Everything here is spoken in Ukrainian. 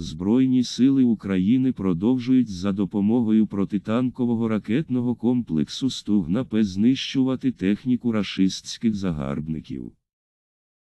Збройні сили України продовжують за допомогою протитанкового ракетного комплексу Стугна П знищувати техніку рашистських загарбників.